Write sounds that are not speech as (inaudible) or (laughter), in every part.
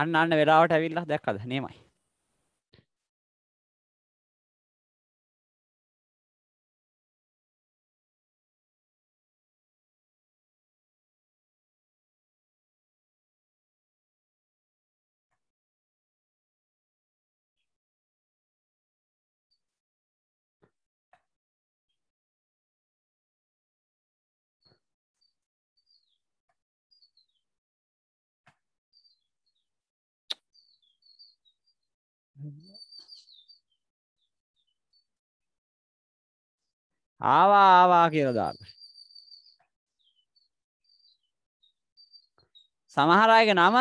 අන්න අන්න වෙලාවට ඇවිල්ලා දැක්කද? නේමයි. ආවා ආවා කියලා දාන්න. සමහර අයගේ නම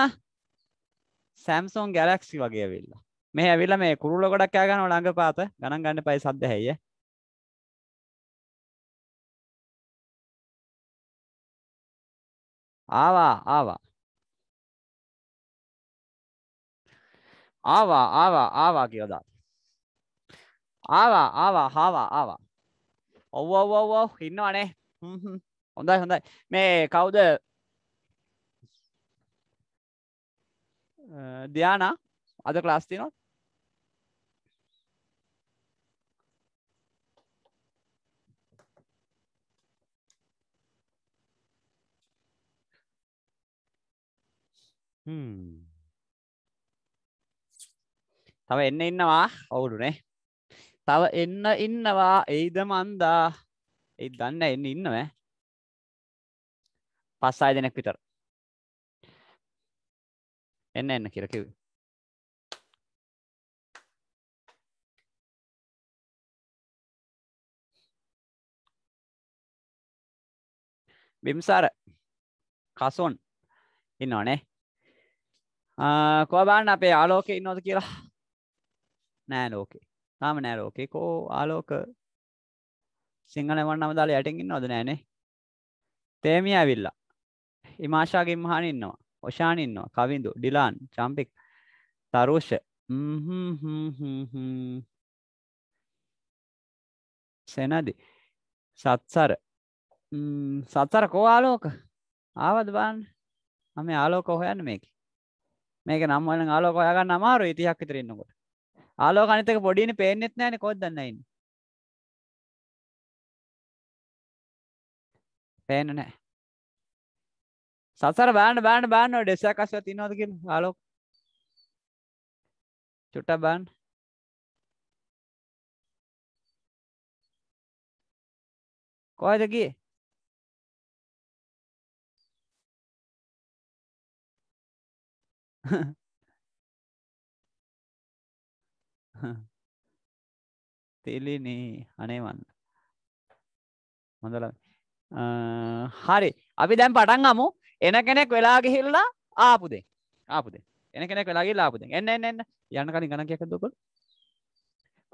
Samsung Galaxy වගේ ඇවිල්ලා. මේ ඇවිල්ලා මේ කුරුල්ල ගොඩක් කෑ ගන්නව ළඟපාත ගණන් ගන්න එපා සද්ද හැයිය. ආවා ආවා ආවා ආවා ආවා කියලා දාන්න. ආවා ආවා හාවා ආවා. ඔව් ඔව් ඔව් ඔව් ඉන්නවනේ. හොඳයි හොඳයි. මේ කවුද? ධානා අද ක්ලාස් තියෙනවද? හ්ම් තව එන්න ඉන්නවා ඔවුරුනේ තව එන්න ඉන්නවා එයිද මන්දා එයි දන්න එන්න ඉන්නව පස් අය දෙනෙක් විතර එන්න එන්න කියලා කිව්වේ බිම්සාර කසොන් ඉන්නවනේ කොබාන්න අපේ ආලෝකය ඉන්නවද කියලා නෑ ලෝකේ තාම නෑ ලෝකේ කෝ ආලෝක සිංහල වන්නම දාලා යටින් ඉන්නවද නෑනේ තේමිය ඇවිල්ලා ඉමාෂාගේ මහාන ඉන්නවා ඔෂාන් ඉන්නවා කවිඳු ඩිලාන් චම්පික් තරුෂ සෙනදි සත්සර සත්තර කෝ ආලෝක ආවද බාන්න අම ආලෝක හොයන්න මේක මේක නම්වන ආලෝක හොයාගන්න අමාරු ඉතිහක් විතරන්නකොට ආලෝක අනිත් එක පොඩිනේ පේන්නෙත් නැහනේ කොහෙද දන්නේ ඉන්නේ. පේන්නේ නැහැ. සසර බාන්න බාන්න බාන්න ඔය ඩෙසයක් අස්සක් තියනවද කියලා ආලෝක. චුට්ටක් බාන්න. කොහෙද ගියේ? Ha (laughs) ha. තෙලිනේ අනේවන්න හොඳල හරි අපි දැම් පටන් අමු එන කෙනෙක් වෙලාගෙහිල්ලා ආපුදේ ආපුදේ එන කෙනෙක් වෙලාගේ ලාපුදේ එන්න එන්න එන්න යන්න කලින් ගණන් කියකද ඔකල්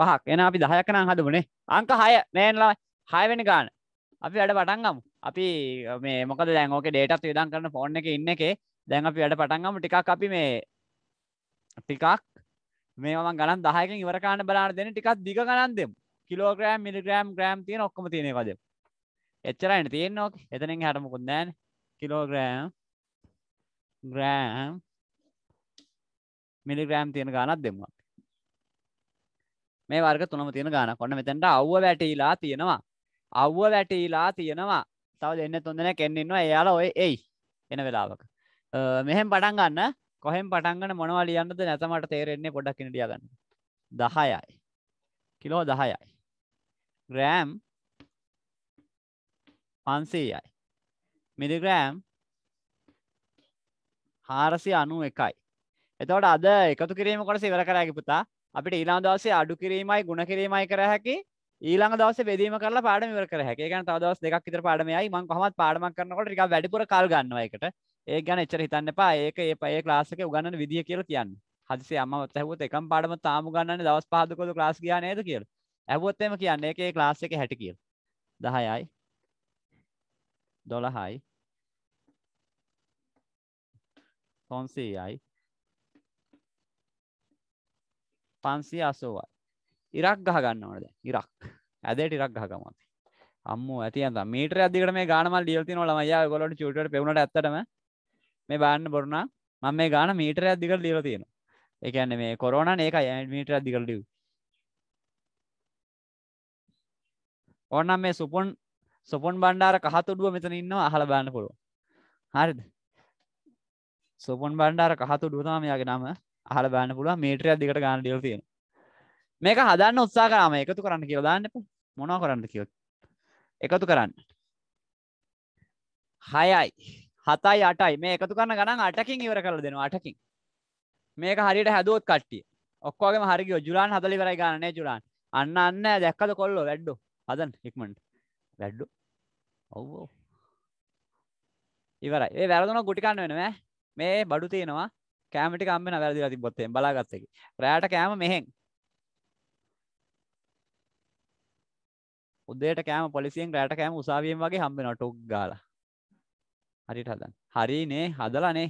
පහක් එන අපි දහයක් නම් හදමුනේ අංක 6 නෑන්ලා 6 වෙනි ගාන අපි වැඩ පටන් අමු අපි මේ මොකද දැන් ඕකේ ඩේටාත් වියදම් කරන ෆෝන් එකේ ඉන්න එකේ දැන් අපි වැඩ පටන් අමු ටිකක් අපි මේ ටිකක් මේ මන් ගණන් දහයකින් ඉවරකාන්න බලාන දෙන ටිකක් දිග ගණන් දෙමු කිලෝග්‍රෑම් මිලිග්‍රෑම් ග්‍රෑම් තියෙන ඔක්කොම තියෙන එකද එච්චරයින තියෙන්නේ ඕක එතනින් එහාට මොකුත් නැහැනේ කිලෝග්‍රෑම් ග්‍රෑම් මිලිග්‍රෑම් තියෙන ගානක් දෙමු අපි මේ වර්ග තුනම තියෙන ගානක් ඔන්න මෙතනට අවුව වැටිලා තියෙනවා අවුව වැටිලා තියෙනවා තව දෙන්න තුන් දෙනෙක් එන්න ඉන්නවා එයාලා ඔය එයි එන වෙලාවක මෙහෙම පටන් ගන්න කොහෙන් පටන්ගන මොනවා ලියන්නද නැතමට තේරෙන්නේ පොඩක් කෙනටියගන්න දහයයි කිලෝ දහයයි ග්‍රෑම් පන්සීයයි මිලිග්‍රෑම් හාරසි අනු එකයි එතවට අද එකතු කිරීම කොට සිවර කරෑකි පුතා අපිට ඊලාන් දවසේ අඩු කිරීමයි ගුණ කිරීමයි කර හැකි ඊළඟ දවස බෙදීම කරලා පාඩම ඉවර කර හැකි. ඒ කියන්නේ තව දවස් දෙකක් විතර පාඩමයි. මම කොහොමවත් පාඩමක් කරනකොට ටිකක් වැඩිපුර කල් ගන්නවා ඒකට. ඒ ගැන එචර හිතන්න පා ඒක ඒ පඒ ලාසක උගන්න විදිිය කියල කියන්න හදිසේ අම තැහුවත් එකම් පාඩම තාම ගන්න දවස් පහදකොද ලාස් කියා නේද කියල ඇවත්තම කියන්න එක ලාස් එක හැට කියල් දහයයි දොළහයි තොන්සීයයි පන්සී අසෝවයි ඉරක් ගහ ගන්න ඕනද ඉරක් ඇදට ඉරක් ගහකමති අම්ම ඇති අද මීට අදිකට මේ ගානම ලියති නොලමයා ගොලට චුට පෙුණට ඇත්තටම මේ බාන්න බොරුණා මම මේ ගාන මීටර අධිකට දීල තියෙන එකන්න මේ කොරෝන ඒක මීටර අධිකල්ඩිය ඕනම් මේ සුපොන් සුපොන් බණ්ඩාර කහතුඩුව මෙතන ඉන්න අහල බාන්න පුළුව හරිද සුපොන් බණ්ඩාර කහතුඩුව තම යාගේ නම අහල බාන්න පුළුව මීටර අධිකට ගාන ඩියල් තියෙන මේක හදන්න උත්සා කරම එකතු කරන්න කියලා දාන්න එප මොනා කරන්න කියොත් එකතු කරන්න හයයි හතයි අටයි මේ එකතු කරන ගණන් අටකින් ඉවර කරලා දෙනවා අටකින් මේක හරියට හැදුවොත් කට්ටිය ඔක්කොගේම හරි ගියෝ ජුලාන් හදලා ඉවරයි ගන්න නේ ජුලාන් අන්න අන්න දැක්කද කොල්ලෝ වැඩ්ඩෝ හදන්න ඉක්මනට වැඩ්ඩෝ ඔව් ඔව් ඉවරයි ඒ වැරදුනොත් ගුටි කන්න වෙනවා මේ බඩු තියෙනවා කෑම ටික අම්මේ නා වැරදිලා තිබ්බොත් එහෙන් බලාගත්ත එකේ රැයට කෑම මෙහෙන් උදේට කෑම පොලිසියෙන් රැට කෑම උසාවියෙන් වගේ හම්බෙනවා ටොක් ගාලා හරිට හදන්න හරිනේ හදලනේ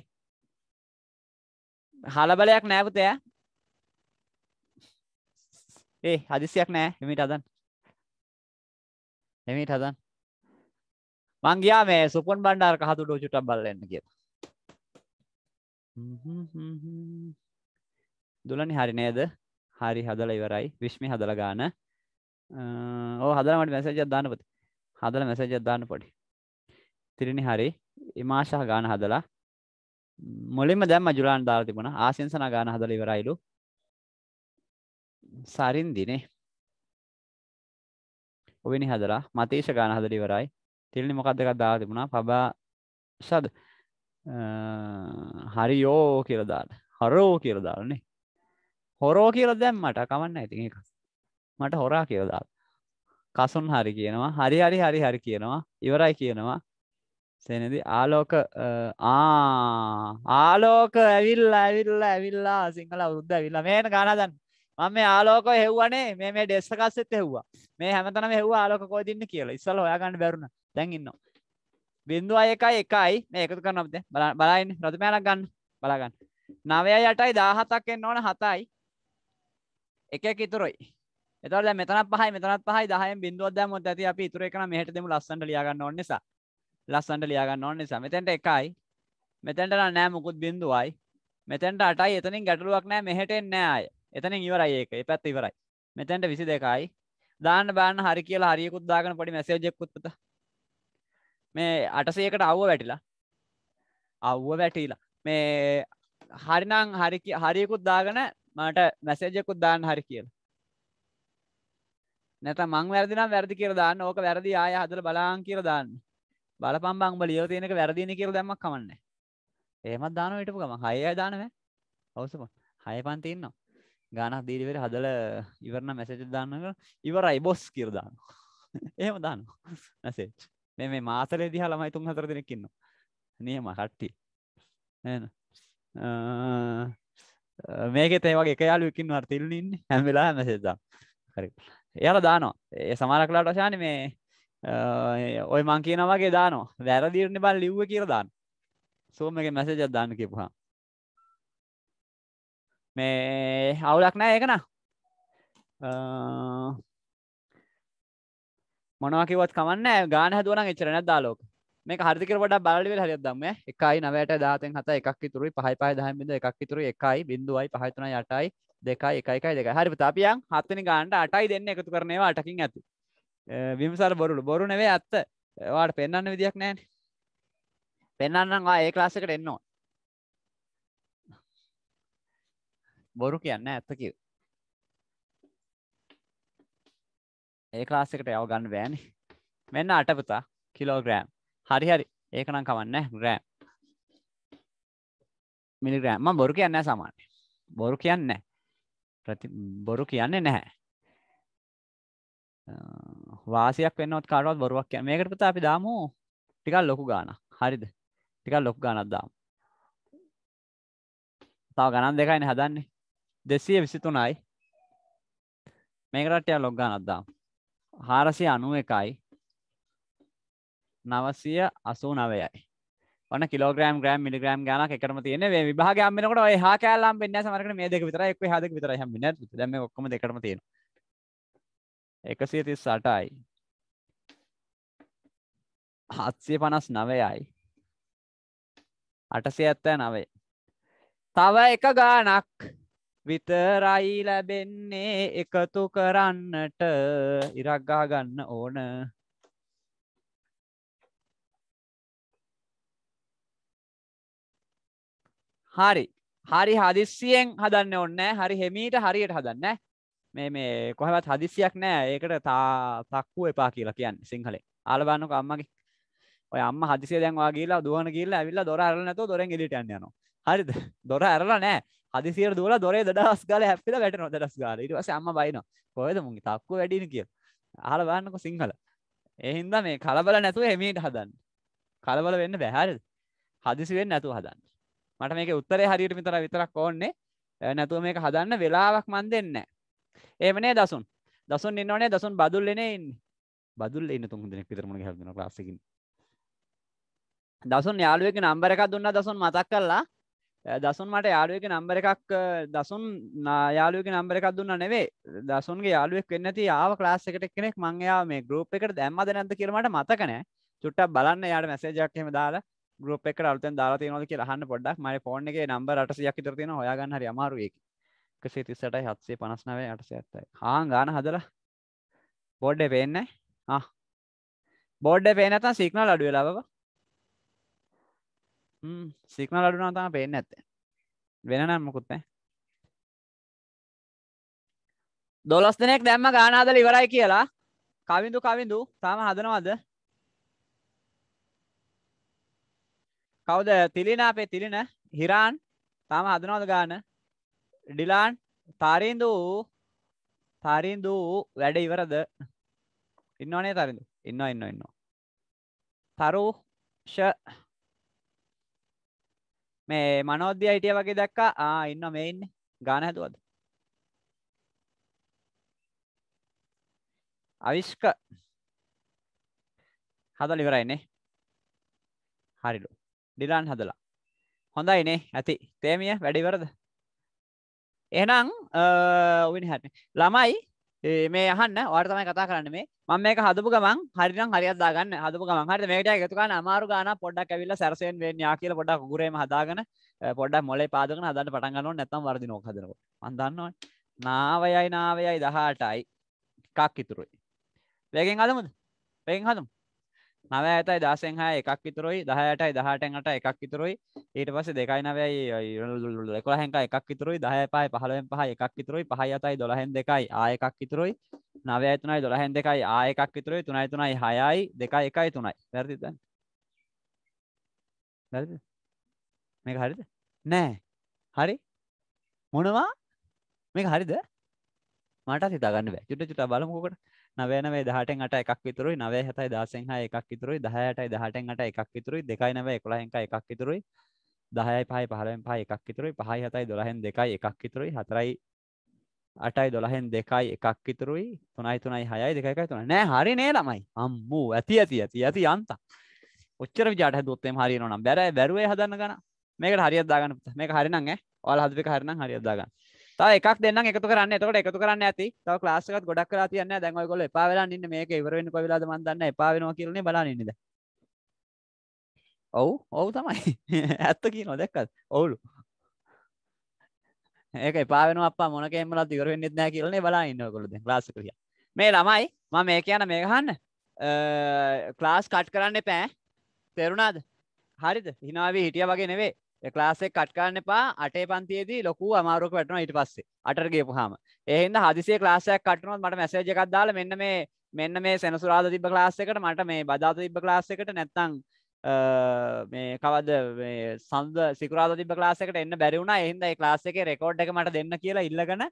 හලබලයක් නෑපුතය ඒ හදිසියක් නෑ එමිට හදන් එමිට හදන් මංගයා මේ සුපන් බණ්ඩාර කහතුට චුටම් බලන්න කිය දුලනි හරි නේද හරි හදල ඉවරයි විශ්මි හදල ගාන ඕ හදලමට මැසජ දානපති හදල මැසජ දාන්න පොඩි තිරිණි හරි එමාශා ගාන හදලා මොලින්ම දැම්ම ජුලාන් දාලා තිබුණ ආසිංසන ගාන හදල ඉවරයිලු සරින්දිනේ ඔවිනි හදලා මතේෂ ගාන හදල ඉවරයි තිල්නි මොකක්දකක් දා තිබුණා පබා ශද හරි යෝ කියලදාට හරෝ කියලදාලනේ හොරෝ කියල දැම් මට කමන්න ඇති එක මට හොරා කියලදාට කසුන් හරි කියනවා හරි හරි හරි හරි කියනවා ඉවරයි කියනවා සේනද ආලෝක ආලෝක ඇවිල් ඇවිල්ල ඇවිල්ලා සිංහල අවුද්ධ ඇවිල්ලා මේන ගනාදන්න මම මේ ආලෝක හෙව්වනේ මේ මේ ඩෙස්සකස්සෙත් හෙව්වා මේ හැමතනම හෙව්ව ආලෝක කෝදින්න කියලා ඉස්සල ඔයාගන්න බැරුණ දැන් ඉන්නවා බින්දුව අයකයි එකයි මේ එකතු කරනද බලායින්න රතුමෑලක් ගන්න බලාගන්න නවය යටයි දාහතක් එන්න ඕන හතයි එකක් ඉතුරයි එතවට මෙතන පහයි මෙතනත් පහයි දහයෙන් බින්දුවදෑ මොත් ඇති අපි ඉතුර එකන මෙහට දෙමු ලස්සට ලියගන්න ඕන්නෙසා ලස්සන්ට ලියාගන්න ඕන්න නිසා මෙතැන්ට එකයි මෙතැන්ට නෑ මුකුත් බිඳුවයි මෙතැන්ට අටයි එතනින් ගැටලුවක් නෑ මෙහටෙන් නෑය එතනින් ඉවරයි ඒක පැත් ඉවරයි මෙතැන්ට විසි දෙකයි දාන්න බාන්න හරි කියලා හරියකුත්දාගන පොඩි මැසේජෙක්කුත්ත මේ අටසයකට අව්ව වැටිලා අව්ව වැටීලා මේ හරිනං හරි හරියකුත් දාගන මට මැසේජකුත් දාන්න හරි කියලා නැත මං වැරදිනම් වැරදි කියර දාන්න ඕක වැරදි ආය හදල බලාන් කියර දාන්න බලපම්බං බල ලියව තියෙනක වැරදින කියල දැමක් කමන්න ඒමත් දාන විටපු ගම හය දානව අවසම හය පන්තින්නවා ගානක් දීරිවර හදල ඉවරණ මැසජ දාන්නක ඉවරයි බොස් කිරදාන්න ඒම දාන්න නැසේච් (laughs) මෙ මේ මාසරේ දිහ ළමයි තුන් හතර දෙනෙක්කින්න නියම කට්ටි මේක තේවගේ එකයාලු එකින් වර්තිල්ලින් හැම්වෙලා මැසේදා හරි එයාල දානවා ඒ සමාරකලාට වශාන මේ ඔය මං කියනවගේ දානවා වැරදිරණ බල් ලිව්ව කියරදාන්න සෝම එක මැසජත් දාන්න කිපුහා මේ අවුලක් නෑ ඒකන මොනවකිවත් කමන්න ගාන හදුවන චරන දාලෝක මේ හරික ොට බලි හරි දම එකයි නවට දාතෙන් හත එකක් තුරයි පහයි පහ දහමිද එකක් තුර එකයි බිඳුවයි පහතුන යටයි දෙකයි එකයිකයි දෙක හරි තාපියන් හත්තනි ගාන්ට අටයි දෙන්න එකතු කරනවා අටකින් ඇති විමසර බොරුලු බොරු නෙවේ ඇත්ත වාට පෙන්න්න විදික් නෑන පෙන්න්නවා ඒ ලාසකට එන්නවා බොරු කියන්න ඇත්ත කිව් ඒ ලාසකට යව ගන්න බෑන මෙන්න අටපුතා කිලෝග්‍රෑම් හරි හරි ඒකනම් කමන්න ග්‍රෑම් මිනිග්‍රෑම්ම බොරු කියන්න සාමාන්‍ය බොරු කියන්න බොරු කියන්නේ නැහැ වාසියක් වෙන්නත් කාරවත් බොරුවක් කිය මේකටපත අපි දාමු ටිකල් ලොකු ගාන හරිද ටිකල් ලොකු ගානක් දාම තව ගණන් දෙකයින හදන්නේ දෙසිය විසිතුනයි මේකටටය ලොක් ගානක් දාම් හාරසිය අනුව එකයි නවසය අසූ නවයයි න කිලෝග්‍රම් ග්‍රම් මිිග්‍රම් ගන එකරම තියන විභාගමකට හා කෑල්ලම් පෙන්න්න සමරක මේ දෙක විතර එක් හද විතර හම ොක්ම දෙකරම තියෙනවා එකසිය තිස් සටයි හත්සිය පනස් නවයයි අටසය ඇත්තෑ නවේ තව එක ගානක් විතරයි ලැබෙන්නේ එකතු කරන්නට ඉරක්ගා ගන්න ඕන හරි හරි හදිස්සියෙන් හදන්න ඔන්න හරි හෙමීට හරියට හදන්න මේ මේ කොහවත් හදිසියක් නෑ ඒකට තා තක්කු එපා කියලා කියන්න සිංහලේ ආලබන්නක අම්මගේ ඔය අම්ම හදිසිය දැන් වා කියලා දුවන කියලා ඇවිල්ලා දොර අරලා නැතෝ දොරෙන් එළියට යන්න යනවා හරිද දොර ඇරලා නෑ හදිසියට දුවලා දොරේ දඩස් ගාලා හැප්පිලා වැටෙනවා දඩස් ගාලා ඊට පස්සේ අම්මා බයිනවා කොහෙද මුන්ගේ තක්කු වැඩි නේ කියලා අහලා බලන්නකෝ සිංහල ඒ හින්දා මේ කලබල නැතුව එමීට හදන්න කලබල වෙන්න බෑ හරිද හදිසි වෙන්න නැතුව හදන්න මට මේක උත්තරේ හරියට විතර විතරක් ඕන්නේ නැතුව මේක හදන්න වෙලාවක් මන් දෙන්නේ ඒමනේ දසුන් දසුන් ඉන්නවනේ දසුන් බදුල්ලනේ ඉන්න බදුල් ඉන්න තුන් දෙනෙක් විතර මොන හැදෙනවා ක්ලාස් එකකින් දසුන් යාළුවෙක් නම්බර එකක් දුන්නා දසුන් මතක් කරලා දසුන් මට යාළුවෙක් නම්බර එකක් දසුන් යාළුවෙක් නම්බර එකක් දුන්නා නෙවෙයි දසුන්ගේ යාළුවෙක් වෙන්න නැති ආව ක්ලාස් එකට එක්කෙනෙක් මං එයා මේ ගෲප් එකට දැම්මද නැද්ද කියලා මට මතක නැහැ චුට්ටක් බලන්න යාට මැසේජ් එකක් එහෙම දාලා ගෘප් එකට අලුතෙන් දාලා තියෙනවද කියලා අහන්න පොඩ්ඩක් මගේ ෆෝන් එකේ නම්බර් 800ක් විතර තියෙනවා හොයාගන්න හරි අමාරුයි ඒක එකසේ තිස්සටයි හත්සේ පනස්නවේ අටසේ ඇත්තයි හා ගාන හදලා බෝඩ්ඩ පේන්නේ බෝඩ්ඩ පේනත සික්නල් අඩුව ලබව සික්නල් අඩුන තම පේන්න ඇත්තේ වෙනනම් මොකුත්නෑ දොලස් දෙනෙක් දැම්ම ගානාදල ඉවරයි කියලා කවිදු කවිදු තාම හදනවද කවුද තිලින අපේ තිලින හිරාන් තාම හදනවද ගාන ඩිලාන් තාරෙන්දු තාරෙන්දු වැඩ ඉවරද ඉන්නවනේ තාරෙන්දු ඉන්නවා ඉන්නවා ඉන්නවා තරුෂ මේ මනෝද්‍ය හිටිය වගේ දැක්කා ආ ඉන්නවා මේ ඉන්නේ ගාන හැදුවද අවිෂ්ක හදලා ඉවරයිනේ හරිලු ඩිලාන් හදලා හොඳයිනේ ඇති තේමිය වැඩ ඉවරද එනම් ඔවිනිහරන ළමයි මේ අහන්න වර්තමයි කතා කරන්න මේ මම මේක හදපු ගමන් හරිනම් හරිත්දාගන්න හදපු ගමන් හරි මේට එකතුකන අමාරු ගාන පොඩක් ඇවිල්ල සැරසයෙන් වෙන්යා කියල පොඩක් ගුරේම හදාගන පොඩක් මොලේ පාදක හදන්න පටන්ගන්න නැතම් වර්දි නොකදරක අන්දන්නවා නාවයයි නාවයයි දහටයි එකක් ඉතුරුයි වේගෙන් හදමුද පෙන් හදමු නව ඇතයි දාසෙන් හා එකක් විතුරයි දහයටයි දහටෙන්ට එකක් විතුරයි ඊට පස්සේ දෙකයි නවයි එකොළ හැක එකක් විතුරයි දහය පයි පහලෙන් පහ එකක් විතුරයි පහ අතයි දොළහෙන් දෙකයි ආයකක් විතුරයි නව ඇතුනයි දොළහෙන් දෙකයි ආයකක් විතුරයි තුනයි තුනයි හයයි දෙකයි එකයි තුනයි වැරදිද වැරදි මේක හරිද නෑ හරි මොනවා මේක හරිද මට හිතාගන්න බෑ චුට චුට බලමුකොට නවයනවේ දහටෙන් අට එකක් විතුරයි නවය හතයි දාසෙන් හා එකක් විතුරයි දහයටයි දහටෙන් අට එකක් විතුරයි දෙකයි නව එකොළහෙන්ක එකක් විතුරයි දහයයි පහයි පහලෙන් පහ එකක් විතුරයි පහයි හතයි දොළහෙන් දෙකයි එකක් විතුරයි හතරයි අටයි දොළහෙන් දෙකයි එකක් විතුරුයි තුනයි තුනයි හයයි දෙකයි තුන නෑ හරි නේ ළමයි අම්මූ ඇති ඇති ඇති ඇති යන්ත ඔච්චර විජාට හැදුවොත්තේ හරියනවා නම් බැරයි බැරුවේ හදන්න ගන්න මේකට හරියක් දාගන්න මේක හරිනම් ඈ ඔයාලා හදපේක හරිනම් හරියක් දාගන්න තව එකක් දෙන්නම් එකතු කරන්න එතකොට එකතු කරන්න ඇති තව ක්ලාස් එකත් ගොඩක් කරලා තියන්න දැන් ඔයගොල්ලෝ එපා වෙලා ඉන්න මේක ඉවර වෙන්න කොයි වෙලාවද මන් දන්නේ එපා වෙනවා කියලානේ බලන්න ඉන්නේ දැන් ඔව් ඔව් තමයි (laughs) ඇත්ත කියනවා දැක්කද ඔව්ලු ඒක එපා වෙනවා අප්පා මොන කේම්වලත් ඉවර වෙන්නෙත් නැහැ කියලානේ බලන්න ඉන්න ඔයගොල්ලෝ දැන් ක්ලාස් එක කියලා මේ ළමයි මම මේ කියන මේ ගහන්න ක්ලාස් කට් කරන්න එපා තේරුණාද හරිද හිනාවී හිටියා වගේ නෙවෙයි ලාසෙක් කට්කාන්න එපා අටේ පන්තියේදී ලොකු අමාරුවක වැටන ඊට පස්සේ අටර ගේපු හම එහින්ද හදිසේ ලාසයක් කටනුවත් මට මැසේජ එකක් දාල මෙන්න මේ මෙන්න මේ සැනසුරාද තිබ ලාස්සකට මට මේ බදාත තිබ ලාස්සකට නැත්තං මේ කවද සන්ද සිකරාද තිබ ලාසකට එන්න බැරිවුණ එහින්ද ලාස එක රෙකෝඩ් එක මට දෙන්න කියලා ඉල්ලගන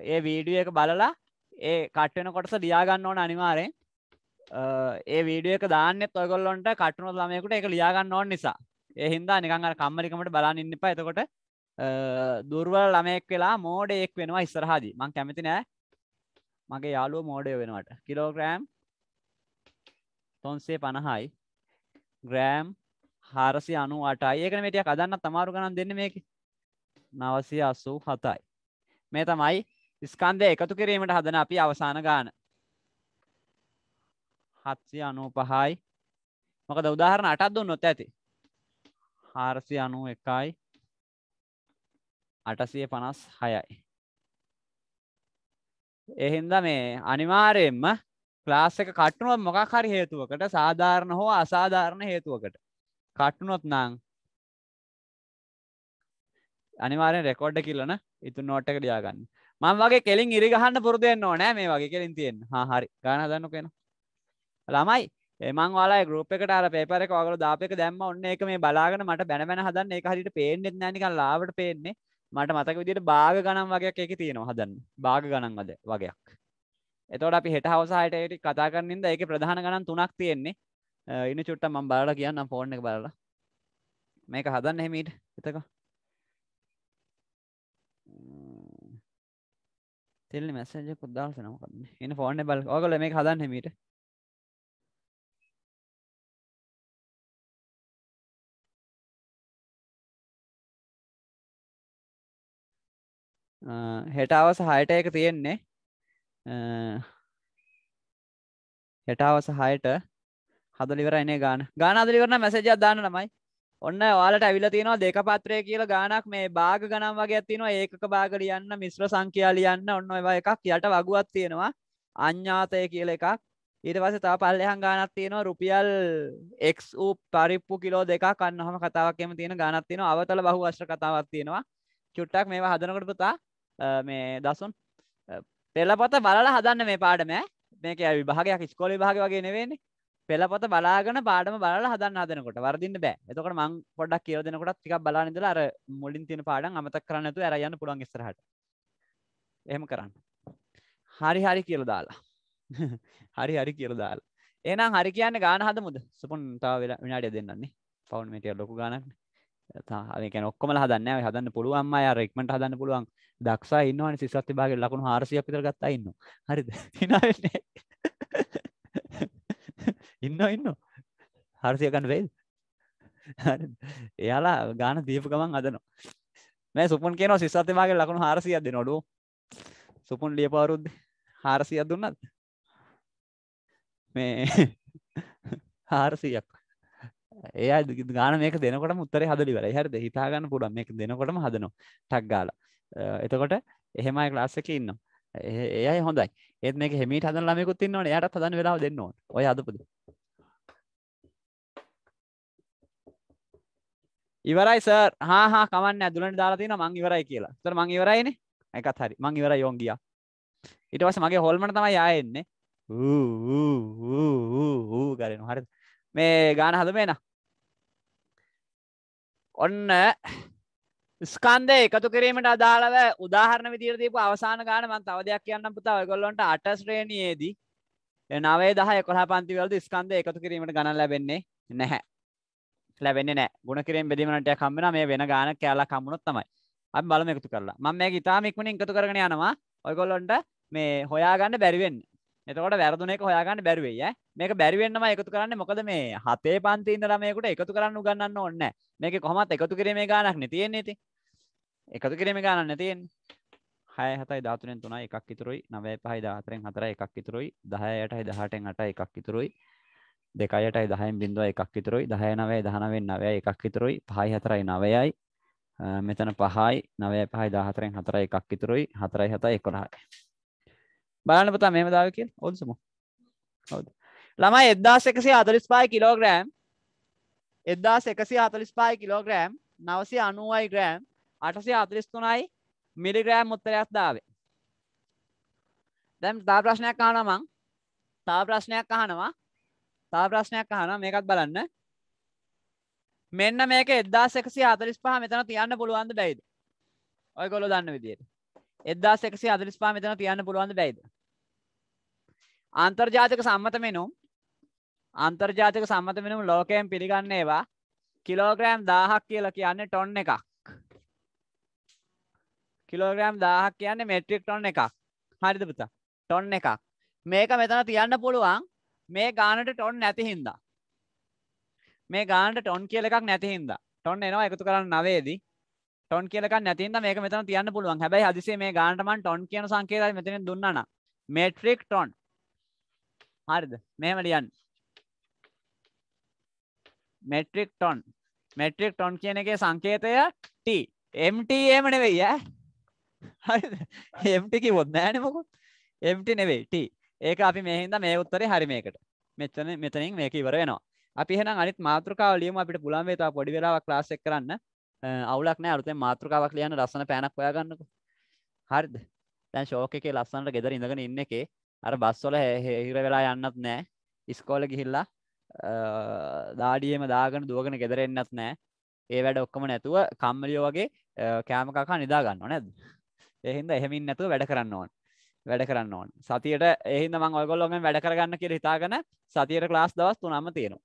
ඒ වීඩිය එක බලලා ඒ කට්වෙන කොටස ලියාගන්න ඕන අනිවාරෙන් ඒ වීඩිය එක දාන්නෙත් ඔයගොල්ලොන්ට කටුණු ළමයකුට එක ලියාගන්න ඕන්න නිසා එහින්දා නිකං කම්මලිකමට බලාන්න ඉන්න එපා එතකොට දුර්වල ළමයෙක් වෙලා මෝඩයෙක් වෙනවා ඉස්සරහදි මං කැමති නෑ මගේ යාලුව මෝඩය වෙනවට කිලෝග්‍රෑම් තොන්සේ පණහයි ග්‍රෑම් හාරසි අනු අටයි ඒකන මේටිය අදන්න තමාරු ගණන් දෙන්න මේක නවසය අස්සූ හතයි මේ තමයි ස්කන්දය එකතු කිරීමට හදන අපි අවසාන ගාන හත්සි අනූ පහයි මොක දෞදාහරණ අටත් දුන්නොත් ඇති හාරසි අනු එකයි අටසය පනස් හයයි. එහින්ද මේ අනිවාරයෙන්ම ක්ලාස් එක කට්ටුනුවත් මොකක් හරි හේතුවකට සාධාරණ හෝ අසාධාරණ හේතුවකට කට්ටුනොත් නං අනිවාරෙන් රෙකෝඩ්ඩ කිල්ලන ඉතු නෝට්ටක ඩියාගන්න මං වගේ කෙලින් ඉරිගහන්න පුරදයන්න ඕනෑ මේ වගේ කෙලින් තියෙන් හා හරි ගාන දන්න කෙන ළමයි එමං වාලා ගරුප් එකට අර පේපර එක වගල දාපක දැම්ම ඔන්න එක මේ බලාගෙන මට බැනබැන හදන්න එක හරිට පේන්නෙත් නෑනිකන් ලාවට පේන්නේ මට මතක විදිට බාග ගණන් වගේක් එක තියෙනවා හදන්න බාග ගණන් වද වගයක් එතොට අපි හෙට හවසාහයට කතා කරනින්ද ඒක ප්‍රධාන ගණන් තුනක් තියෙන්නේ ඉන්න චුට්ට මම් බාල කියන්න ෆෝර්න එක බලලා මේක හදන්න හෙමීට එතක තෙල්ලි මැසජ කුද්දාල්සනමකන්න එන්න ෆෝර්න බල ඕගල මේ හදන්න හෙමීට හෙටාවස හයට එක තියෙන්නේ හෙටාවස හයට හදලිවරන්නේ ගාන ගාන අදලිවරන මැසජ දාන්න ළමයි ඔන්න වාලට ඇවිල තියෙනවා දෙක පත්‍රය කියලා ගානක් මේ බාග ගනම් වගේ තියෙනවා ඒක බාග ලියන්න මිශ්‍ර සංඛ්‍යා ලියන්න ඔන්න ඔය එකක් යට වගුවක් තියෙනවා අඥාතය කියල එකක් ඊට පස්සේ තව පල්ලෙහන් ගානක් තියෙනවා රුපියල් එක් වූ පරිප්පු කිලෝ දෙක කන්නහම කතාවක්ම තියෙන ගානක් තියෙනවා අවතල බහු අශ්‍ර කතාවක් තියෙනවා චුට්ටක් මේ හදනකට පුතා මේ දසුන් පෙළපොත බලලා හදන්න මේ පාඩම මේක ඇවි භාගයක් ස්කොලි භාග වගේ නෙවෙන්නේ පෙළපොත බලාගෙන පාඩම බල හදන්න හදනකොට වරදින්න බෑ එතකට මං පොඩක් කියව දෙනකොට ටික් බලානිදල අර මුලින් තියෙන පාඩම් අමතක් කරන්නතු ඇර යන්න පුළුවන් ඉස්සරහට එහෙම කරන්න හරි හරි කියල දාලා (laughs) හරි හරි කියල දාලා එනම් හරි කියන්න ගාන හදමුද සුපන් තාව වෙලා විනාඩිය දෙන්නන්නේ පවුන් මටිය ලොකු ගානක්න ගැන ඔක්කොම හදන්න හදන්න පුළුවන්ම රෙක්මට හදන්න පුළුවන් දක්ෂ ඉන්නවන සිස්සත්ති බාග ලකුණු හාරසිය පිතර ගත්ත ඉන්න හරි (laughs) (laughs) ඉන්න ඉන්න හරසියකන් වෙයිල් එයාලා ගාන දීපු ගමන් අදනවා මේ සුපන් කියන සිස්සත්ති බාග ලකුණු හාරසියද නොඩු සුපුන් ලියපවරුද්ද හාරසියක් දුන්නත් මේ (laughs) හාරසියක් එය ගාන මේක දෙනකොට මුත්තර හදලි වල හරිද හිතාගන්න පුඩන් මේක දෙනකොටම හදනවා ටක් ගාල එතකොට එහෙමයි ලාස්සක ඉන්න ඒයි හොඳයි ඒත් මේ හෙමිට හද ළමයකුත් ඉන්නවන යට හදන් වෙලාව දෙන්නවා ඔය අදපුද ඉවරයි සර් හා කමන්න ඇදුලට දාලාතින මං ඉවරයි කියලා තර මං ඉවරයින එකත් හරි මං ඉවර යෝන් ගිය ඉටවස මගේ හොල්මට තමයි යායෙන්නේ ඌ ගරන හරි මේ ගාන හදමේනා ඔන්න ස්කන්දය එකතු කිරීමට අදාළව උදාහරණ විදිරදීපු අවසාන ගාන මන් තව දෙයක් කියන්න පුතා ඔයගොල්ලොන්ට අටස්ශ්‍රේණයේදී නවේ දහ කොලා පන්තිවලද ස්කන්ද එකතු කිරීමට ගණ ලැබෙන්නේ නැහැ ලැබෙන්නේ නෑ ගුණ කිරීම බෙදීමට කම්බෙන මේ වෙන ගාන කෑලා කම්මුණොත් තමයි අපි බලම එකතු කරලා මම මේ ඉතාම ඉක්මනින් එකතු කරගෙන යනවා ඔයගොල්ලොන්ට මේ හොයාගන්න බැරිවෙන්න එතකොට වැරදුන එක හොයාගන්න බැරිවෙයි ඈ මේක බැරිවෙන්නම එකතු කරන්න මොකද මේ හතේ පන්ති ඉඳලාමයකුට එකතු කරන්න උගන්න ඔන්න මේක කොමත් එකතු කිරීමේ ගානක් නැතියෙන්නේ ති එකතු කිරීම ගානන්න තියෙන් හය හතයි ධාතුනෙන් තුනයි එකක් ඉතුරුයි නවය පහයි දාතරෙන් හතර එකක් ඉතුරුයි දහයටයි දහටෙන් අට එකක් ඉතුරුයි දෙකයටයි දහයෙන් බින්දුව එකක් ඉතුරුයි දහය නවය දහනවෙන් නවය එකක් ඉතුරුයි පහයි හතරයි නවයයි මෙතන පහයි නවය පහයි දාහතරෙන් හතරයි එකක් ඉතුරුයි හතරයි හතයි එකොරහයි බලන්න පුතා මෙම දාව කියල් ඔවුසමු හවද ළමයි එදදාස් එකසි අතලිස් පායි කිලෝග්‍රෑම් එදදාස් එකසි අතලිස් පායි කිලෝග්‍රෑම් නවසි අනුවයි ග්‍රෑම් අටසි අතලිස්තුනයි මිලිග්‍රෑම් මුත්තරයක් දාවේ දැම් තා ප්‍රශ්නයක් අහනමං තා ප්‍රශ්නයක් අහනවා තා ප්‍රශ්නයක් අහන මේකත් බලන්න මෙන්න මේක එදදාස් එකසි අතලිස් පහ මෙතන තියන්න පුළුවන්ද බැයිද ඔය ගොලො දන්න විදියට එදදාස් එකසි අතලිස් පා මෙතන තියන්න පුළුවන්ද බැයිද අන්තර්ජාතික සම්මත මෙනුම් අන්තර්ජාතික සම්මත මිනුම් ලෝකයෙන් පිළිගන්නේවා කිලෝග්‍රෑම් දාහක් කියලා කියන්නේ ටොන් එකක් කිලෝග්‍රෑම් දාහක් කියන්නේ මෙට්‍රික් ටොන් එකක් හරිද පුතා ටොන් එකක් මේක මෙතන තියන්න පුළුවන් මේ ගානට ටොන් නැති හින්දා මේ ගානට ටොන් කියල එකක් නැති හින්දා ටොන් එනවා එකතු කරන්න නවේදී ටොන් කියලක නැතින්ද මේක මෙතන තියන්න පුළුවන් හැබැයි හදිසේ මේ ගානටමන් ටොන් කියන සංකේතය මෙතනින් දුන්නා නම් මෙට්‍රික් ටොන් හරිද මෙහෙම ලියන්න මෙට්‍රික් ටොන් මෙට්‍රික් ටොන් කියන එක සංකේතය ට එම්ටම නෙවෙයි එම්ටි කිවොත් නෑනමකුත් එම්ටි නෙවෙයි ට ඒක අපි මෙහින්ද මේ උත්තරේ හරි මේකට මෙතන මෙතනින් මේක ඉවර වෙනවා අපි හෙනම් අනිත් මාතෘකාවලියම අපිට පුළන් වේතාව පොඩි වෙලාවක් ක්ලාස් එක කරන්න අවුලක් නෑ අලුතෙන් මාතෘකාවක් ලියන්න ලස්සන පෑනක් හොයාගන්නකො හරිද දැන් ශෝක එකේ ලස්සනට ගෙදර ඉඳගෙන ඉන්න එකේ අර බස්වල හිර වෙලා යන්නත් නෑ ඉස්කෝල ගිහිල්ලා දාඩියම දාගන දුවගෙන ගෙදරෙන්න්නත් නෑ ඒ වැඩ ඔක්කම නැතුව කම්මලියෝ වගේ කෑමකකා නිදාගන්න නැද එහින්ද එහෙමින් නැතුව වැඩ කරන්න ඕන් වැඩ කරන්න ඕන් සතියට එහින්ද මං ඔයගොල්ලොම වැඩ කරගන්න කිය හිතාගන සතියට ලාස් දවස් තුනම තියෙනු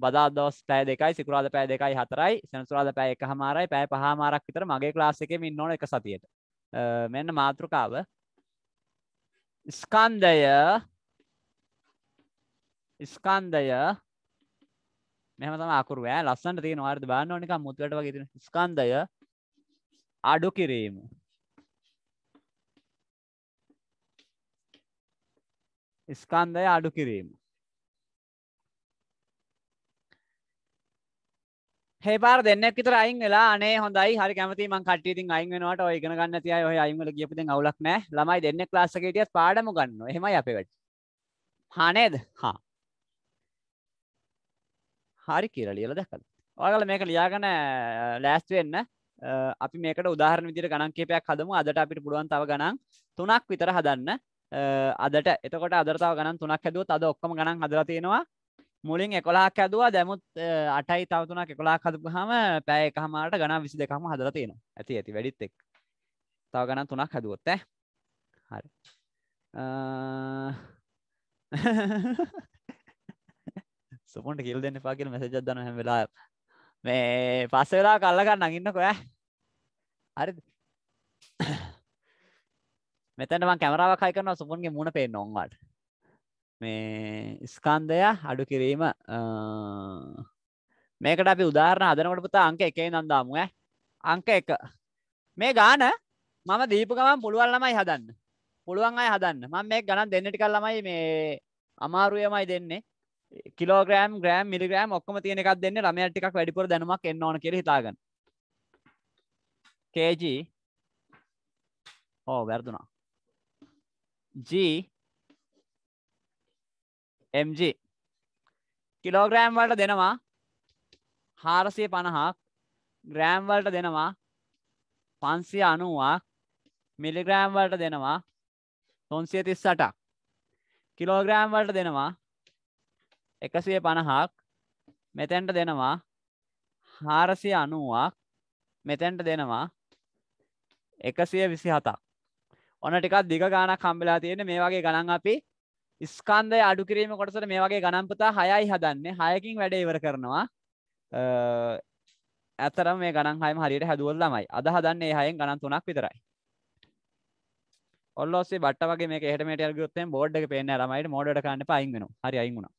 බදා දොස් පෑ දෙකයි සිකරාද පෑ දෙකයි හතරයි සැනසුරාද පෑ එක හමාරයි පෑ පහමාරක් විතර මගේ ලාස් එක මින් ඕන එක සතියට මෙන්න මාතෘකාව ස්කන්දය ස්කන්දය මෙහම අකරුව ලස්සන්ට තියෙන වාර්ද බාන්න නික මුතුවට වගේ ස්කන්දය අඩු කිරීම ස්කන්දය අඩු කිරීම හේපාර දෙන්නෙක් විතර අයින් වෙලා අනේ හොඳයි හරි කැමතියි මං කට්ටිය ඉතින් අයින් වෙනවට ඔය ඉගෙන ගන්න තියයි ඔය අයින් වල ගියපු දැන් අවුලක් නැහැ ළමයි දෙන්නෙක් ක්ලාස් එකේ හිටියත් පාඩම ගන්නවා එහෙමයි අපේ වැඩ හා නේද හා හරි කියලා ලියලා දැකලා. ඔයාලා මේක ලියාගෙන ලෑස්ති වෙන්න අපි මේකට උදාහරණ විදිහට ගණන් කීපයක් හදමු. අදට අපිට පුළුවන් තව ගණන් තුනක් විතර හදන්න. අදට එතකොට අදට තව ගණන් තුනක් හැදුවොත් අද ඔක්කොම ගණන් හදලා තියෙනවා. මුලින් 11ක් හැදුවා දැමුත් 8යි තව තුනක් 11ක් හදපුවාම පැය එකහමාරට ගණන් 22ක්ම හදලා තියෙනවා. ඇති ඇති වැඩිත් එක්ක. තව ගණන් තුනක් හැදුවොත් ඈ. හරි. අ (laughs) සුපොන්ට කිල් දෙන්න පා කියල මෙසජ දන හැම වෙලා මේ පස්ස වෙලා කල්ලගන්න අගන්න කොය හරි මෙතැනම කැමරාව කයිකරන සුපුන්ගේ මුණ පේ නොන්වට මේ ස්කන්දය අඩු කිරීම මේකට අපි උදාරණ අදනකට පුතා අංක එකේ නන්දාමුව අංක එක මේ ගාන මම දීපකමන් පුළුවන් ළමයි හදන්න පුළුවන් අය හදන්න මම මේ ගණන් දෙන්නටි කල් ළමයි මේ අමාරුයමයි දෙන්නේ කිලෝග්‍රෑම් ග්‍රෑම් මිලිග්‍රෑම් ඔක්කම තියෙන එකක් දෙන්න ළමයට ටිකක් වැඩිපුර දැනුමක් එන්න ඕන කියලා හිතාගන්න kg ඕ වැරදුනා g mg කිලෝග්‍රෑම් වලට දෙනවා හාරසිය පණහක් ග්‍රෑම් වලට දෙනවා පන්සිය අනුවක් මිලිග්‍රෑම් වලට දෙනවා තුන්සිය තිස් සටක් කිලෝග්‍රෑම් වලට දෙනවා එකසිය පණහක් මෙතැන්ට දෙනවා හාරසිය අනුවක් මෙතැන්ට දෙනවා එකසිය විසි හතක් ඔන්න ටිකක් දිග ගානක් කම්බලා තියෙන මේ වගේ ගණන් අපි ස්කන්දය අඩු කිරීම කොටසට මේ වගේ ගණන්පතා හයයි හදන්නේ හයකින් වැඩ ඉවර කරනවා ඇතරම් මේ ගණන් හයම හරියට හැදුවල් ළමයි අද හදන්නේ හයෙන් ගණන් තුනක් විතරයි ඔල්ලොස්සේ බට වගේ මේ හෙට මේට ගත්තෙන් බෝඩ් එක පේන්න ළමයිට මෝඩට කන්න පයින් වෙනවා හරි අයින් වුණා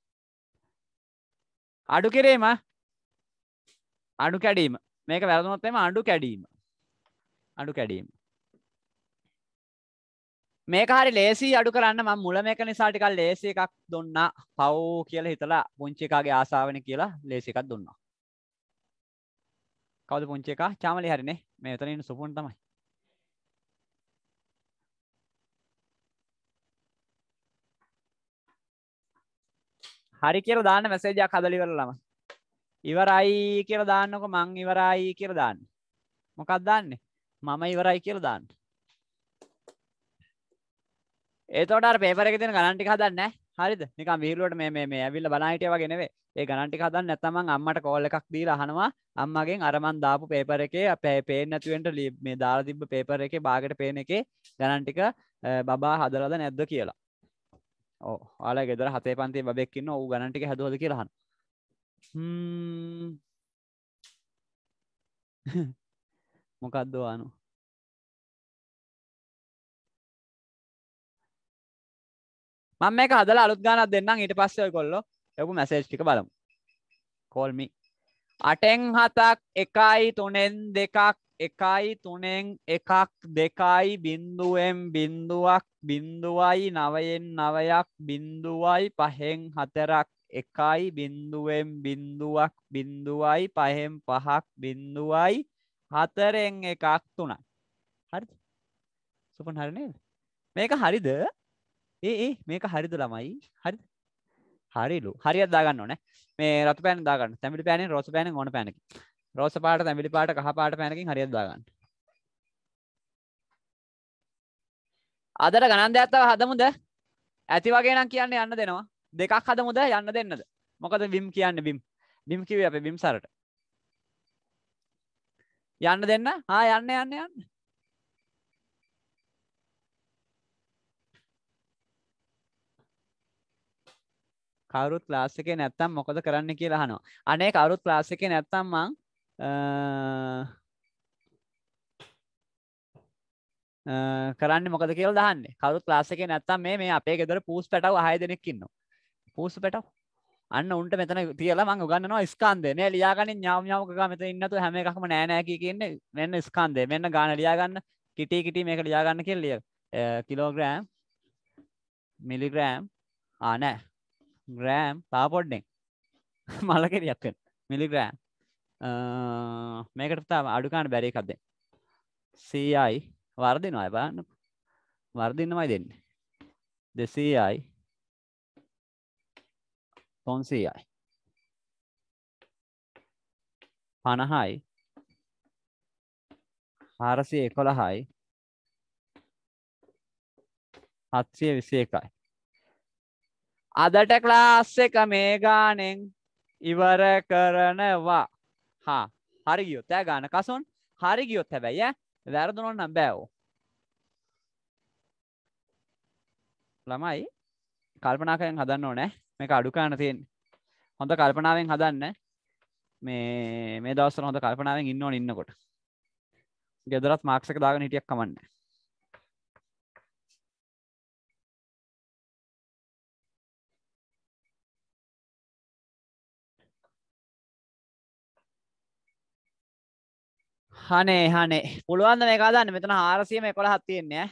අඩු කිරීම අඩු කැඩීම මේක වැරදුනොත්තම අඩු කැඩීම අඩු කැඩීම මේක හරි ලේසි අඩු කරන්න ම මුල මේක නිසාටිකල් ලේසි එකක් දුන්න පව් කියල හිතලා පුංචි එකගේ ආසාාවන කියලා ලේසි එකක් දුන්නා කවද පුංචි එක චාමලි හරිනේ මෙතනින් සුපුන් තමයි හරි කියලා දාන්න මැසේජයක් හදලා ඉවරලා ළමයි. ඉවරයි කියලා දාන්නකො මං ඉවරයි කියලා දාන්න. මොකක්ද දාන්නේ? මම ඉවරයි කියලා දාන්න. ඒතකොට අර පේපර් එකේ තියෙන ගණන් ටික හදන්නේ නැහැ. හරිද? නිකන් විහිළුවට මේ මේ මේ ඇවිල්ලා බලන් හිටියා වගේ නෙවෙයි. ඒ ගණන් ටික හදන්න නැත්නම් මං අම්මට කෝල් එකක් දීලා අහනවා අම්මගෙන් අර මං දාපු පේපර් එකේ අපේ පේන්නේ නැති වෙන්න මේ දාලා තිබ්බ පේපර් එකේ බාගෙට පේන එකේ ගණන් ටික බබා හදලාද නැද්ද කියලා. ආලා ගෙදර හතේ පන්තිේ බෙක්කින්න ඔහු ගණටික හැදවද කියරහන් මොකක්දවානු මම මේ හදල අලුත් ගානත් දෙන්නම් ඊට පස්සය කොල්ලො යකු මැසේජ් ටික බලමු කෝල්මි අටෙන් හතක් එකයි තුනෙන් දෙකක් එකයි තුනෙන් එකක් දෙකයි බින්දුවෙන් බින්දුවක් බින්දුවයි නවයෙන් නවයක් බින්දුවයි පහෙන් හතරක් එකයි බින්දුවෙන් බින්දුවක් බින්දුවයි පහෙන් පහක් බින්දුවයි හතරෙන් එකක් තුනයි හරිද සුපන් හරි නේද මේක හරිද ඒ ඒ මේක හරිද ළමයි හරිද හරිලු හරියක් දාගන්න ඕනේ මේ රතු පෑන දාගන්න තැමිලි පෑනෙන් රොස පෑනෙන් ඕන පෑනකින් රෝස පාට තැඹිලි පාට කහ පාට පෑනකින් හරියට දාගන්න. අදට ගණන් දෙයක් තව හදමුද? ඇති වගේ නම් කියන්න යන්න දෙනවා. දෙකක් හදමුද යන්න දෙන්නද? මොකද විම් කියන්නේ විම්. විම් කිව්වේ අපේ විම් සරට. යන්න දෙන්න. ආ යන්න යන්න යන්න. කවරුත් ක්ලාස් එකේ නැත්තම් මොකද කරන්න කියලා අහනවා. අනේ කවරුත් ක්ලාස් එකේ නැත්තම් මං කරන්න මොකද කියල් දහන්න කරුත් ලාසක නැත්තම් මේ අපේ ගෙදර පූස් පැටව හය දෙනෙක්කින්න පූස පැටව අන්න උන්ට මෙතන තියලා මං උගන්නවා ස්කන්දන ලියාගන ඥාම යාමක මෙත ඉන්නතු හැම එකක්ම නෑනෑකි කියන්නේ මෙන්න ස්කන්දේ මෙන්න ගාන ලියාගන්න කිටි කිටි මේක ලියාගන්න කෙල්ලිය කිලෝග්‍රෑම් මිලිග්‍රෑම් ආනෑ ග්‍රෑම් තාපොඩ්ඩෙන් (laughs) මලකෙරියක්ෙන් මිලිග්‍රෑම් මේකට තාම අඩුකාන්න බැරි එකක්ද සයි වර්දිනවා අය බලන්න වර්දින්නමයි දෙන්න දෙසීයි තොන්සීයි පණහයි හාරසිය එකොළහයි හත්සිය විසි එකයි අදට ක්ලාස් එක මේ ගානෙන් ඉවර කරනවා හා හරිගියොත් ෑ ගාන කසොන් හරිගියොත් හැබැයි ඈ වැරදුනොත් නම් බෑ ඕ ළමයි කල්පනා කරන් හදන්න ඕනේ මේක අඩු කරන්න තියෙන්නේ හොඳ කල්පනාවෙන් හදන්න මේ මේ දවස්වල හොඳ කල්පනාවෙන් ඉන්න ඕන ඉන්නකොට ගෙදරත් මාක්ස් එක දාගෙන හිටියක් කමන්නේ හනේ හනේ පුළුවන්ද මේ කාදන්න මෙතන හාරසියම එකොළහක් තියෙන්නේ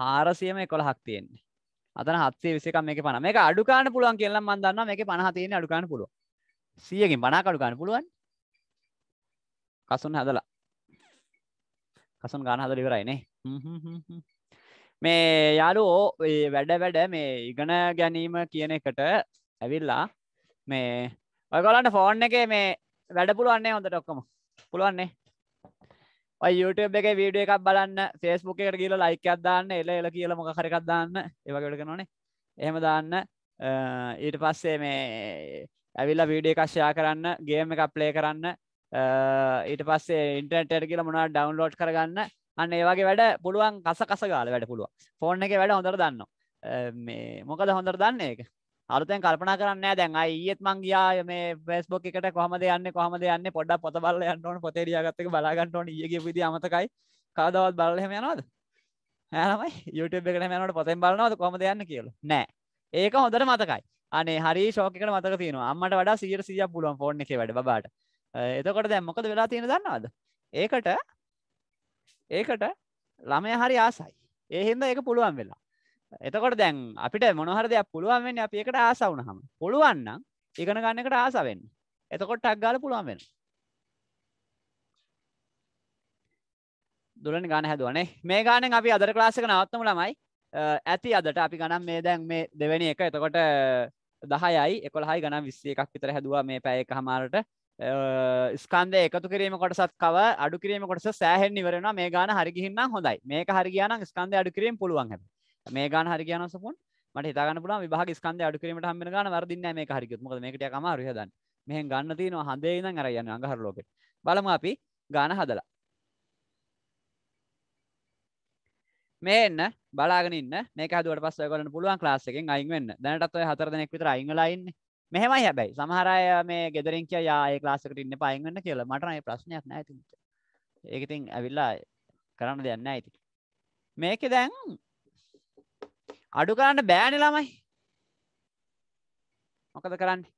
හාරසියම එකොළහක් තියෙන්නේ අතන හත්සේ විසක මේක පන මේක අඩුකාන්න පුළුවන් කියලා මන් දන්නවා මේක පනහ තියෙන්නේ අඩුකාන්න පුළුවන් සියකින් පනහක් අඩුකාන්න පුළුවන් කසුන් හදලා කසුන් ගාන හදලා ඉවරයිනේ මේ යාළුවෝ වැඩ වැඩ මේ ඉගෙන ගැනීම කියන එකට ඇවිල්ලා මේ ඔයගොල්ලන්ට ෆෝන් එකේ මේ වැඩ පුළුවන්නේ හොඳට ඔක්කොම පුළුවන්නේ YouTube එක වීඩිය එකක් බලන්න ෆේස්බුක් එකට කියල ලයිකයක් දාන්න එල එල කියල මොක කරකක් දාන්න ඒවකට නොනේ එහෙම දාන්න ඊට පස්සේ මේ ඇවිල්ල වීඩිය කශ්යා කරන්න ගේම එකක් ප්ලේ කරන්න ඊට පස්සේ ඉන්ටට කියල මොනා ඩවන්ලෝඩ් කරගන්න අන්න ඒවාගේ වැඩ පුළුවන් කස කස ගාල වැඩ පුළුව ෆෝන් එක වැඩ හොඳර දන්න මේ මොකද හොඳර දන්නේ එක අලුතෙන් කල්පනා කරන්න දැන් ඊයත් මංගයා මේ පෙස්බොක් එකට කොහමද යන්න කොහමද යන්න පොඩ්ඩක් පොතබල්ල යන්න ඕන පොතේරියාගත්තක බලාගන්න ඕන ඊයගේ විදි අමතකයි කවදවත් බලහෙම යනවාද හැමයි YouTube එකට මනට පොතෙන් බලනවද කොහමද යන්න කියලා නෑ ඒක හොඳට මතකයි අනේ හරි ශෝකකට මතක තියෙනවා අම්මට වඩා සියයට සියක් පුළුවන් ෆෝන් එකේ වැඩ බබාට එතකොට දැන් මොකද වෙලා තියෙන දන්නවද ඒකට ඒකට ළමය හරි ආසයි ඒ හින්දා ඒක පුළුවන් වෙලා එතකොට දැන් අපිට මොනහර දෙයක් පුළුවන් වෙන්නේ අපි එකට ආසා වුණාම. පුළුවන් නම් ඉගෙන ගන්න එකට ආසා වෙන්න. එතකොට ටක් ගාලා පුළුවන් වෙනවා. දුරණ ගාන හැදුවනේ. මේ ගානෙන් අපි අදට ක්ලාස් එක නවත්තමු ළමයි. ඇති අදට අපි ගණන් මේ දැන් මේ දෙවෙනි එක. එතකොට 10යි 11යි ගණන් 21ක් විතර හැදුවා මේ පැය එකමාරට. ස්කන්දය එකතු කිරීම කොටසත් කව අඩු කිරීම කොටස සෑහෙන් නිවරෙන මේ ගාන හරිගිහින්නම් හොඳයි මේක හරිගයාන ස්කන්ද අඩු කිරීම පුළුවන් හැබ මේ ගාන හරි කියන සපොන් මට හිතාගන්න පුළුවන් විභාග ස්කන්ධය අඩු කිරීමට හම්බෙන ගාන වර්ධින්නේ නැහැ මේක හරියුත් මොකද මේකට ටිකක් අමාරුයි හදන්න මෙහෙන් ගන්න තියෙනවා හඳේ ඉඳන් අර යන්නේ අඟහරු ලෝකෙට බලමු අපි ගාන හදලා මේ එන්න බලාගෙන ඉන්න මේක හදුවට පස්සේ ඔයගොල්ලන්ට පුළුවන් ක්ලාස් එකෙන් අයින් වෙන්න දැනටත් ඔය හතර දෙනෙක් විතර අයින් වෙලා ඉන්නේ මෙහෙමයි හැබැයි සමහර අය මේ ගෙදරින් කිය යා ඒ ක්ලාස් එකට ඉන්න එපා අයින් වෙන්න කියලා මට නම් ඒ ප්‍රශ්නයක් නැහැ ඉතින් ඒක ඉතින් ඇවිල්ලා කරන්න දෙයක් නැහැ ඉතින් මේකේ දැන් අඩු කරන්න බෑනේ ළමයි. මොකද කරන්නේ?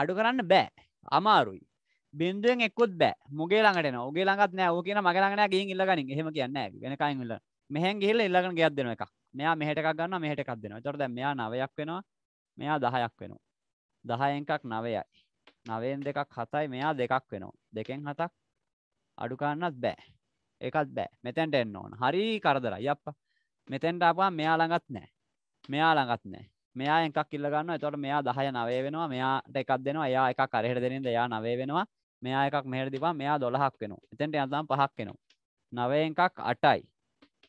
අඩු කරන්න බෑ. අමාරුයි. බින්දුවෙන් එක්කොත් බෑ. මුගේ ළඟට එනවා. උගේ ළඟත් නෑ. ඌ කියන මගේ ළඟ නෑ ගිහින් ඉල්ලගනින්. එහෙම කියන්නේ නෑ. වෙන කයින් ඉල්ල. මෙහෙන් ගිහිල්ලා ඉල්ලගෙන ගෙයක් දෙනවා එකක්. මෙයා මෙහෙට එකක් ගන්නවා මෙහෙට එකක් දෙනවා. එතකොට දැන් මෙයා 9ක් වෙනවා. මෙයා 10ක් වෙනවා. 10න් එකක් 9යි. 9න් දෙකක් 7යි. මෙයා දෙකක් වෙනවා. දෙකෙන් 7ක් අඩු කරන්නත් බෑ. ඒකත් බෑ. මෙතෙන්ට එන්න ඕන. හරි කරදරයි අප්පා. මෙතෙන්ට ආපුවා මෙයා ළඟත් නැහැ. මෙයා ළඟත් නැහැ. මෙයා එකක් ඉල්ල ගන්නවා. එතකොට මෙයා 10 9 වෙනවා. මෙයාට එකක් දෙනවා. එයා එකක් අරහෙට දෙනින්ද එයා 9 වෙනවා. මෙයා එකක් මෙහෙට දීපුවා. මෙයා 12ක් වෙනවා. එතෙන්ට යනකම් 5ක් වෙනවා. 9 එකක් 8යි.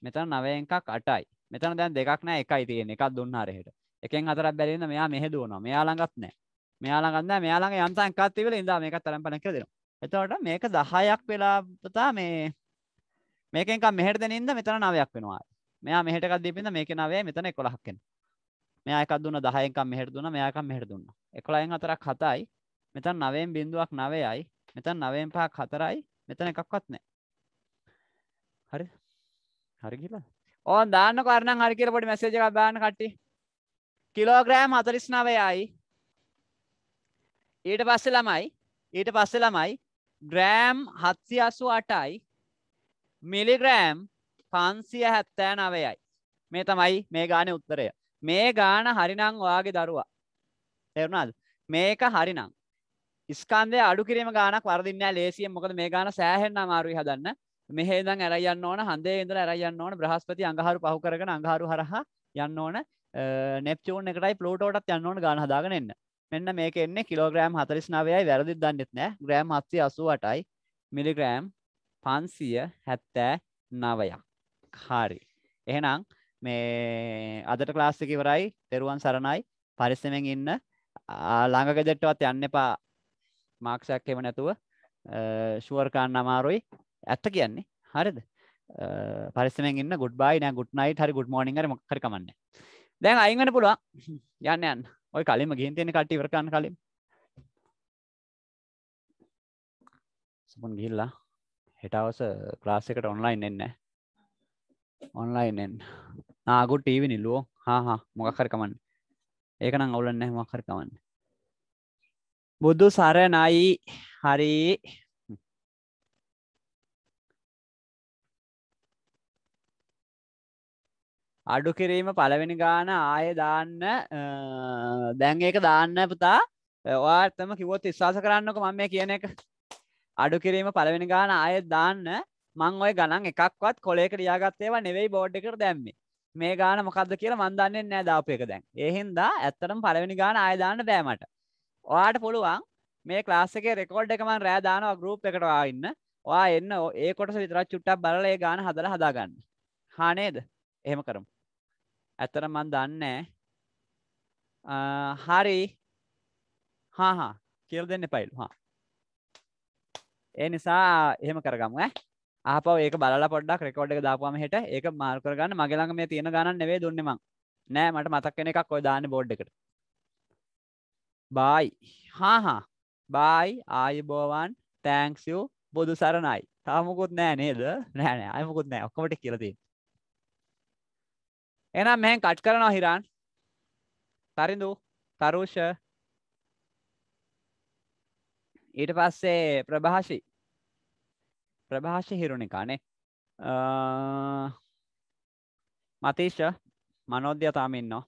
මෙතන 9 එකක් 8යි. මෙතන දැන් දෙකක් නැහැ. එකයි තියෙන්නේ. එකක් දුන්නා අරහෙට. එකෙන් හතරක් බැරිද මෙයා මෙහෙ දුවනවා. මෙයා ළඟත් නැහැ. මෙයා ළඟත් නැහැ. මෙයා ළඟ යන්තම් එකක් තිබිලා ඉඳා මේකත් තරම් පලක් කියලා දෙනවා. එතවට මේක දහයක් වෙලා පතා මේ මේකෙන්කම් මෙහෙට දෙනින්ද මෙතන නවයක් වෙනවා මෙයා මෙහටක් දීපින්ද මේක නවේ මෙතන එකොළහක්කෙන් මෙයා එකක් දුන්න දහයකම් මෙහට දුන්න මෙයාකම් මෙහට දුන්න එකොළයෙන් අතරක් හතයි මෙතන් නවයෙන් බිඳුවක් නවයයි මෙතන් නවයෙන් පහක් හතරයි මෙතන එකක්වත් නෑ හරි හරි කියලා ඕන් දාන්න කරන හරි කියල පොඩි මැසේජ එකක් දාන්න කට්ටි කිලෝග්‍රෑම් හතරිස් නවයයි ඊට පස්සේ ළමයි ඊට පස්සේ ළමයි ග්‍රෑම් හත්සි අසු අටයි මිලිග්‍රෑම් පන්සිය හැත්තෑ නවයයි. මේ තමයි මේ ගාන උත්තරය. මේ ගාන හරිනං වාගේ දරුවා. තෙරුණාද මේක හරිනං. ස්කන්දය අඩු කිරීම ගානක් වරදින්න ලේසිය මොකද මේ ගාන සෑහෙන් අමාරුයි හදන්න මෙහේදං ඇරයන්න ඕන හන්දේ ඉදර ඇරයන්න ඕන බ්‍රහස්පති අඟහරු පහු කරන අඟහරු හරහ යන්න ඕන නෙප්චූන් එකටයි පලෝටෝටත් යන්න ඕන ගාන හදාගෙන එන්න මෙන්න මේක එන්නේ කිලෝග්‍රෑම් හතරිස්නාවයයි වැරදි දන්නෙත් නෑ ග්‍රෑම් හත්සේ අසුවටයි මිලිග්‍රෑම් පන්සිය හැත්තෑ නවයක් හරි එහෙනම් මේ අදට ක්ලාස්සික ඉවරයි තෙරුවන් සරණයි පරිස්සමෙන් ඉන්න ළඟගෙදෙට්ටවත් යන්න එපා මාක්ෂයක් එහෙම නැතුව ෂුවර් කාන්න අමාරුයි ඇත්ත කියන්නේ හරිද පරිස්සමෙන් ඉන්න ගුඩ් බයි නෑ ගුඩ් නයිට් හරි ගුඩ් මෝනින් හරි මොකක් හරි කමන්නේ දැන් අයින් වෙන්න පුළුවන් යන්න යන්න ඔය කලින්ම ගිහින් තියෙන කට්ටිය ඉවර කරන්න කලින් සමන් ගිහිල්ලා හෙට අවස ක්ලාස් එකට ඔන්ලයින් එන්නේ නැහැ ඔන්ලයින්ෙන් ආගුට ටීවි නිල්ලුවෝ හාහා මොකක්හර කමන්න ඒකනම් අවුලන්න මොකර කමන්න බුදු සරණයි හරි අඩු කිරීම පළවෙනි ගාන ආය දාන්න දැන් ඒක දාන්න පුතා ඔයාර්තම කිවොත් ඉස්වාස කරන්නක මම මේ කියන එක අඩු කිරීම පළවෙනි ගාන ආය දාන්න මං ඔය ගණන් එකක්වත් කොලේක ලියාගත්තේවා නෙවෙයි බෝඩ් එකට දැම්මේ මේ ගාන මොකක්ද කියලා මන්දන්නේ නෑ දාපයක දැන් ඒහින්දා ඇත්තටම පළවෙනි ගාන අයදාන්න බෑමට ඔයාට පුළුවන් මේ ක්ලාස්සක රෙකෝඩ් එකමන් රෑදානවා ගරුප් එකටවා ඉන්න වා එන්න ඒ කොටස විතරත් චුට්ටක් බලල ඒ ගාන හදල හදාගන්න හානේද එහෙම කරමු ඇත්තට මන් දන්නේ හරි හාහා කියල් දෙන්න පයිල් හා ඒ නිසා එහෙම කරගමු ඇ ආපව ඒක බලලා පොඩ්ඩක් රෙකෝඩ් එක දාපුවාම හෙට ඒක මාර්ක් කරගන්න මගේ ළඟ මේ තියෙන ගණන් නෙවෙයි දුන්නේ මං නෑ මට මතක් වෙන එකක් ඔය දාන්නේ බෝඩ් එකට බායි හා හා බායි ආයුබෝවන් තෑන්ක්ස් යූ බුදු සරණයි තාමකුත් නෑ නේද නෑ නෑ අයමකුත් නෑ ඔක්කොමට කියලා තියෙන එහෙනම් මෙහෙන් කට් කරනවා හිරාන්. තරිඳු, තරුෂ. ඊට පස්සේ ප්‍රභාෂි ප්‍රභාෂ හිරුණිකානේ මතීෂ මනෝද්‍ය තාමඉන්නවා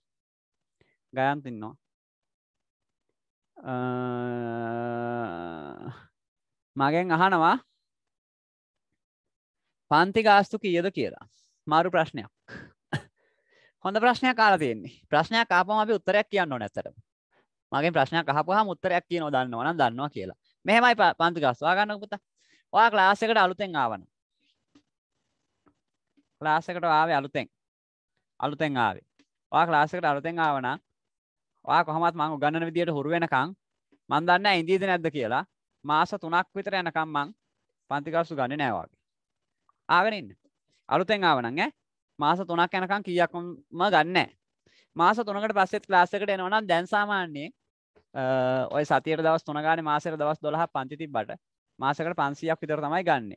ගයන්තින්නවා මගෙන් අහනවා පන්ති ගාස්තු කියද කියලා මාරු ප්‍රශ්නයක් හොඳ ප්‍රශ්නයක් කාල තියෙන්නේ ප්‍රශ්නයක් ආපම අපි උත්තරයක් කියන්න ඕන ඇතට මගේ ප්‍රශ්නයක් අහපුහා මුත්තරයක් කියන දන්න ඕන දන්නවා කියලා මෙහෙමයි පන්ති ගස්වා ගන්න පුතා ඔයා ක්ලාස් එකට අලුතෙන් ආවන ක්ලාස් එකට ආවේ අලුතෙන් අලුතෙන් ආවේ ඔයා ක්ලාස් එකට අලුතෙන් ආවන ඔයා කොහොමත් මම උගන්නන විදියට හුරු වෙනකන් මම දන්නේ නැහැ ඉඳීද නැද්ද කියලා මාස 3ක් විතර යනකම් මං පන්ති කාසු ගන්නේ නැහැ වගේ ආගෙන ඉන්න අලුතෙන් ආවනම් ඈ මාස 3ක් යනකම් කීයක්ම ගන්නේ නැහැ මාස 3කට පස්සෙත් ක්ලාස් එකට එනවා නම් දැන් සාමාන්‍යයෙන් ඔය සතියට දවස් 3 ගානේ මාසෙට දවස් 12 පන්ති තිබ්බට මාසකට පන්සියක් විතර තමයි ගන්න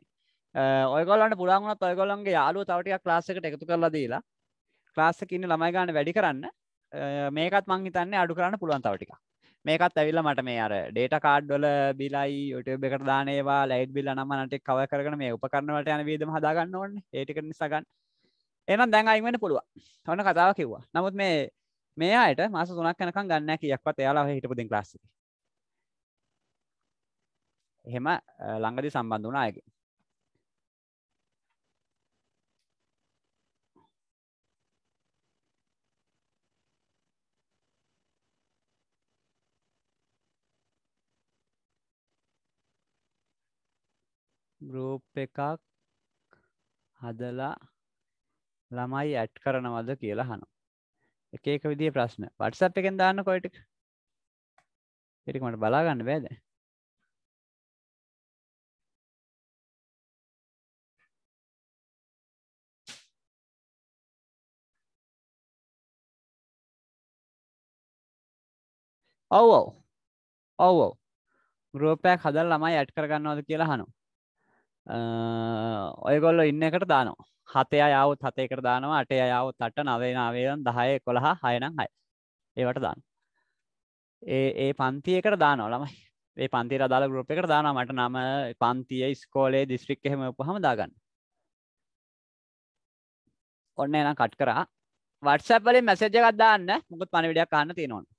ඔයගොලන්ට පුළාගුණත් ඔයගොලන්ගේ යාලුව තවටක් ලාසකට එකතු කරලා දීලා ලාස්සකන්න ළමයි ගන්න වැඩි කරන්න මේකත් මංහිතන්න අඩු කරන්න පුළුවන් තවටික මේකත් ඇවිල්ල මට මේ අර ඩේට කාඩ්ඩොල බිලයි යුටබ එකට දානවා ලයිට් බිල්ල නමනට කව කරන මේ උපකරනවට යන වීදම හදාගන්න ඕන්න ඒටික නිසාගන්න එනම් දැන් අයිමෙන පුළුව හොන කතාව කිව්වා නමුත් මේ මේ අයට මාස තුනක් කනක ගන්න කියක්වත් එයාලා හිටපුදින් ලාස්සික එහෙම ළඟදි සම්බන්ධ වුණ අයගේ ගරූප් එකක් හදලා ළමයි ඇට් කරනවද කියලා හනු එක එක විදි ප්‍රශ්න වටසප් එකෙන් දාන්න කොයිට එටික මට බලාගන්න බෑද ඔවෝ ඔවෝ ගරෝපයක් හදල් ළමයි ඇට් කරගන්නවද කියලා හනු ඔයගොල්ල ඉන්න එකට දානවා හතය යවුත් හතේ කර දානවා අටය යවුත් අට නවේනාවේදන් දහය කොළහා හයනම් හයි ඒවට දාන්න ඒ ඒ පන්තියකට දානෝ ළමයි ඒ පන්ති රදාල ගරුප් එකට දාන මට නම පන්තිය ස්කෝලේ දිස්ත්‍රික් එහෙම උපහම දාගන්න ඔන්න එනම් කට් කරා වටසැපලින් මැසජ එකත් දාන්න මුකුත් පණ විඩයක් අන්න තියෙනවා